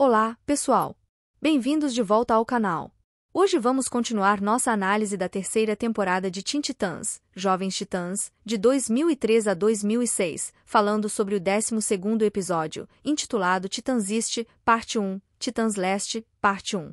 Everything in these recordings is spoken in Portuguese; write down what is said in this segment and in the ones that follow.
Olá, pessoal! Bem-vindos de volta ao canal. Hoje vamos continuar nossa análise da terceira temporada de Teen Titans, Jovens Titãs, de 2003 a 2006, falando sobre o 12º episódio, intitulado Titãs Parte 1, Titãs Leste, Parte 1.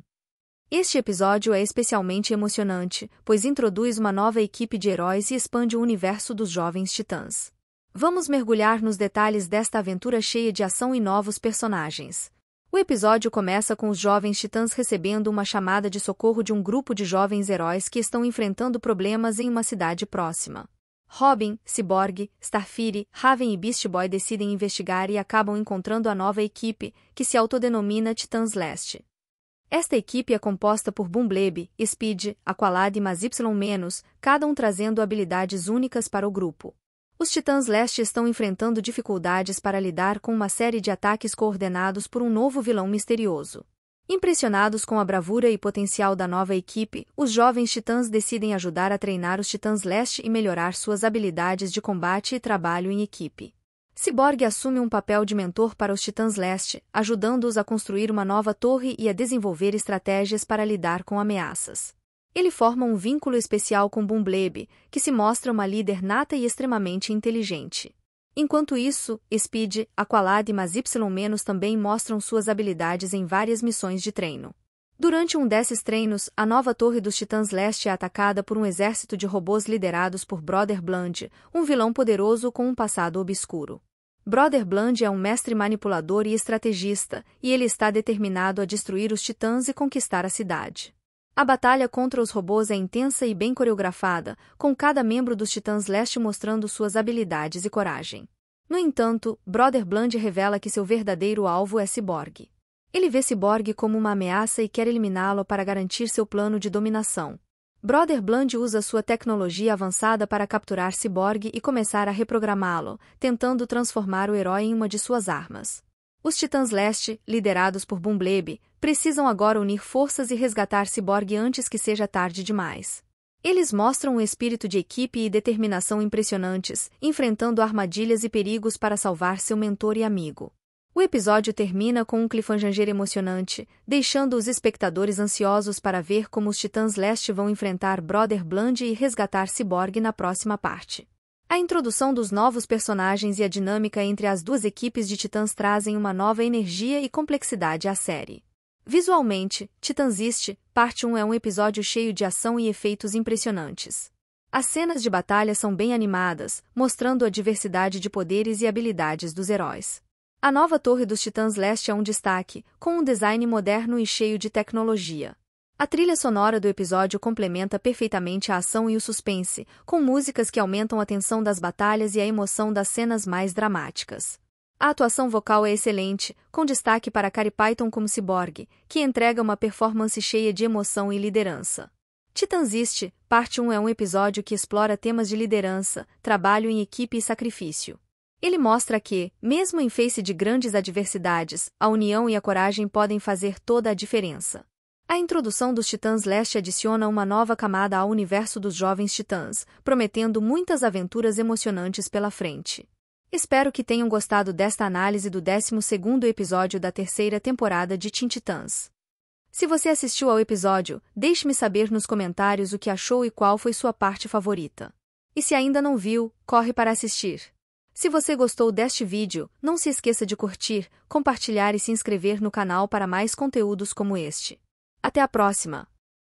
Este episódio é especialmente emocionante, pois introduz uma nova equipe de heróis e expande o universo dos Jovens Titãs. Vamos mergulhar nos detalhes desta aventura cheia de ação e novos personagens. O episódio começa com os jovens titãs recebendo uma chamada de socorro de um grupo de jovens heróis que estão enfrentando problemas em uma cidade próxima. Robin, Cyborg, Starfire, Raven e Beast Boy decidem investigar e acabam encontrando a nova equipe, que se autodenomina Titãs Leste. Esta equipe é composta por Bumbleb, Speed, Aqualad e Mais Y-, cada um trazendo habilidades únicas para o grupo. Os Titãs Leste estão enfrentando dificuldades para lidar com uma série de ataques coordenados por um novo vilão misterioso. Impressionados com a bravura e potencial da nova equipe, os jovens Titãs decidem ajudar a treinar os Titãs Leste e melhorar suas habilidades de combate e trabalho em equipe. Cyborg assume um papel de mentor para os Titãs Leste, ajudando-os a construir uma nova torre e a desenvolver estratégias para lidar com ameaças ele forma um vínculo especial com Bumblebee, que se mostra uma líder nata e extremamente inteligente. Enquanto isso, Speed, Aqualad e Mas Y- também mostram suas habilidades em várias missões de treino. Durante um desses treinos, a nova Torre dos Titãs Leste é atacada por um exército de robôs liderados por Brother Bland, um vilão poderoso com um passado obscuro. Brother Bland é um mestre manipulador e estrategista, e ele está determinado a destruir os Titãs e conquistar a cidade. A batalha contra os robôs é intensa e bem coreografada, com cada membro dos Titãs Leste mostrando suas habilidades e coragem. No entanto, Brother Bland revela que seu verdadeiro alvo é Cyborg. Ele vê Cyborg como uma ameaça e quer eliminá-lo para garantir seu plano de dominação. Brother Bland usa sua tecnologia avançada para capturar Cyborg e começar a reprogramá-lo, tentando transformar o herói em uma de suas armas. Os Titãs Leste, liderados por Bumblebee, precisam agora unir forças e resgatar Cyborg antes que seja tarde demais. Eles mostram um espírito de equipe e determinação impressionantes, enfrentando armadilhas e perigos para salvar seu mentor e amigo. O episódio termina com um cliffhanger emocionante, deixando os espectadores ansiosos para ver como os Titãs Leste vão enfrentar Brother Bland e resgatar Cyborg na próxima parte. A introdução dos novos personagens e a dinâmica entre as duas equipes de Titãs trazem uma nova energia e complexidade à série. Visualmente, Titanziste, parte 1 é um episódio cheio de ação e efeitos impressionantes. As cenas de batalha são bem animadas, mostrando a diversidade de poderes e habilidades dos heróis. A nova Torre dos Titãs Leste é um destaque, com um design moderno e cheio de tecnologia. A trilha sonora do episódio complementa perfeitamente a ação e o suspense, com músicas que aumentam a tensão das batalhas e a emoção das cenas mais dramáticas. A atuação vocal é excelente, com destaque para Cary Python como Cyborg, que entrega uma performance cheia de emoção e liderança. Titans parte 1 é um episódio que explora temas de liderança, trabalho em equipe e sacrifício. Ele mostra que, mesmo em face de grandes adversidades, a união e a coragem podem fazer toda a diferença. A introdução dos Titãs Leste adiciona uma nova camada ao universo dos Jovens Titãs, prometendo muitas aventuras emocionantes pela frente. Espero que tenham gostado desta análise do 12º episódio da terceira temporada de Teen Titãs. Se você assistiu ao episódio, deixe-me saber nos comentários o que achou e qual foi sua parte favorita. E se ainda não viu, corre para assistir. Se você gostou deste vídeo, não se esqueça de curtir, compartilhar e se inscrever no canal para mais conteúdos como este. Até a próxima!